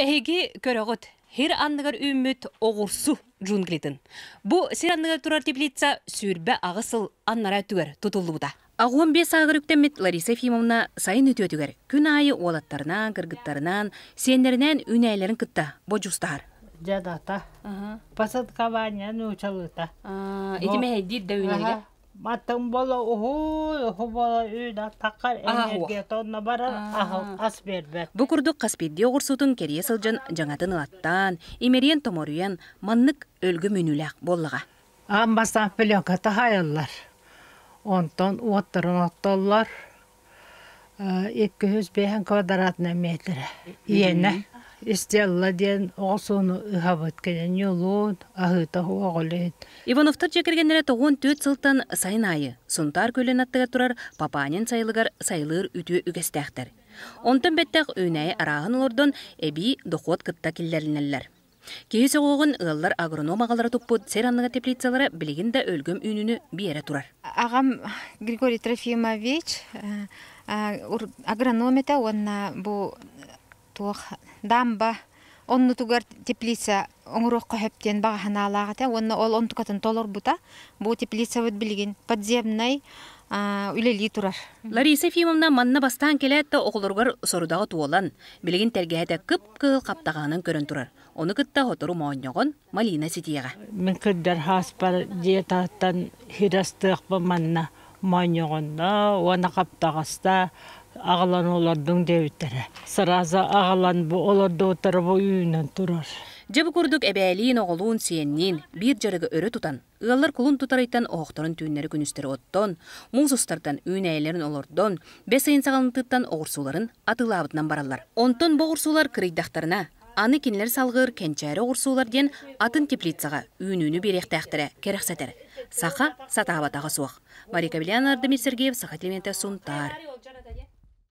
Эги көрөгөт хир анныгар үмүт огурсу джунглитин. Бу сир анныгар турар теплица сүрбө агысыл аннара түгөр тутулууда. бе бес мет Лариса Ефимовна сайын өтөтүгер. Күн айы уалаттарынан, кыргыттарынан, үн айларын кытта, божустар. Жадата. Маттың бола уху, уху бола үйда тақар энергия тонна барар, ахыл ас бербет. Бұқырдық қаспедде оғырсудың кере сылжын жаңатын ұлаттан, имерен томоруен маннык өлгі мүніләк болыға. Амбастан піленка тағайылар. Онтон уоттырын оттолар. 205 квадратный метр. Ені. Истелла ден оғсуну ыхабыт кенен ахыта Ивановтар жекергенлере тоғун төт сылтан сайнайы. Сунтар көлен аттыга турар папанин сайлыгар сайлыр үтү үгестәхтер. Онтын беттәк үнәй арағын олордон эби доход кытта киллеринеллер. Кейсе оғын ыллар агроном ағалары туппут серанныга теплицалары билигин да өлгім үнүнү биере турар. Агам Григорий Трофимович э, э, агрономита онна бу туох дамба онну тугар теплица оңрух кохептен багахана алагат онна ол онтукатын толор бута бу теплица вот билген подземный үлели турар лариса ефимовна манна бастан келетте оғлоргар сорудағы туолан билген тергеһете кып кыл каптаганын көрөн турар оны кытта хотору моонньогон малина ситиега мен кырдар хаспар диетаттан хирастыакпы манна моонньогонно уона каптагаста ағалан олардың дәуіттері. Сыраза ағалан бұл оларды отыр үйінен тұрар. Жабы көрдік әбәлиін оғылуын сиеннен бір жарығы өрі тұтан, ұялар құлын тұтарайтан оқтарын түйінлері күністері оттон, мұңсустардан үйін әйлерін олардон бәс айын сағалынтыттан оғырсуларын атылы баралар. Онтон боғырсулар кірейдақтарына, аны кинилер салғыр кенчәрі оғырсулар ден атын теплицаға үйін-үйіні беректі әқтірі керексетер. Сақа суық. Марика Сергеев, Сақа Сунтар.